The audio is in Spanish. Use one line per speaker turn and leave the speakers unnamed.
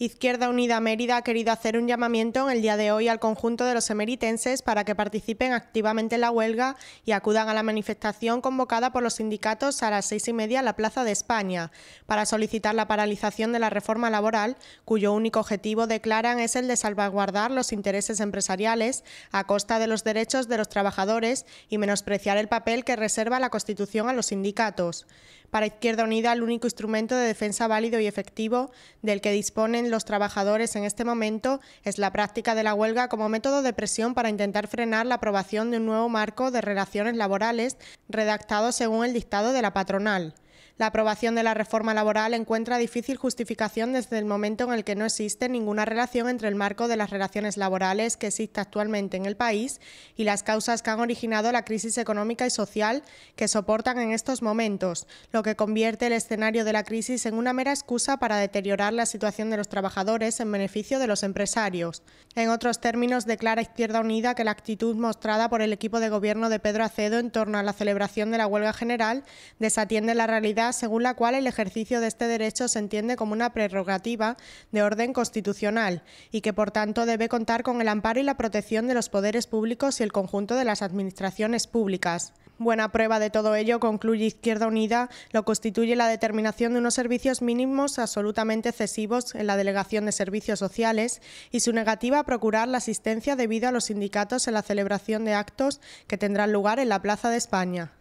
Izquierda Unida Mérida ha querido hacer un llamamiento en el día de hoy al conjunto de los emeritenses para que participen activamente en la huelga y acudan a la manifestación convocada por los sindicatos a las seis y media en la Plaza de España para solicitar la paralización de la reforma laboral, cuyo único objetivo declaran es el de salvaguardar los intereses empresariales a costa de los derechos de los trabajadores y menospreciar el papel que reserva la Constitución a los sindicatos para Izquierda Unida el único instrumento de defensa válido y efectivo del que disponen los trabajadores en este momento es la práctica de la huelga como método de presión para intentar frenar la aprobación de un nuevo marco de relaciones laborales redactado según el dictado de la patronal. La aprobación de la reforma laboral encuentra difícil justificación desde el momento en el que no existe ninguna relación entre el marco de las relaciones laborales que existe actualmente en el país y las causas que han originado la crisis económica y social que soportan en estos momentos, lo que convierte el escenario de la crisis en una mera excusa para deteriorar la situación de los trabajadores en beneficio de los empresarios. En otros términos, declara Izquierda Unida que la actitud mostrada por el equipo de gobierno de Pedro Acedo en torno a la celebración de la huelga general desatiende la realidad según la cual el ejercicio de este derecho se entiende como una prerrogativa de orden constitucional y que, por tanto, debe contar con el amparo y la protección de los poderes públicos y el conjunto de las administraciones públicas. Buena prueba de todo ello, concluye Izquierda Unida, lo constituye la determinación de unos servicios mínimos absolutamente excesivos en la Delegación de Servicios Sociales y su negativa a procurar la asistencia debido a los sindicatos en la celebración de actos que tendrán lugar en la Plaza de España.